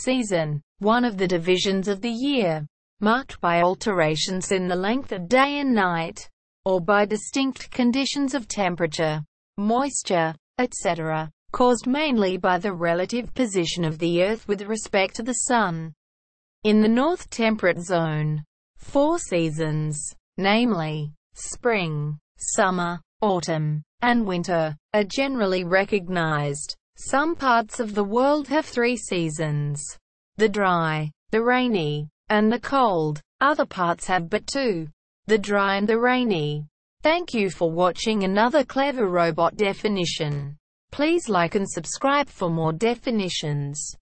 season, one of the divisions of the year, marked by alterations in the length of day and night, or by distinct conditions of temperature, moisture, etc., caused mainly by the relative position of the Earth with respect to the Sun. In the North Temperate Zone, four seasons, namely, spring, summer, autumn, and winter, are generally recognized. Some parts of the world have three seasons. The dry, the rainy, and the cold. Other parts have but two. The dry and the rainy. Thank you for watching another clever robot definition. Please like and subscribe for more definitions.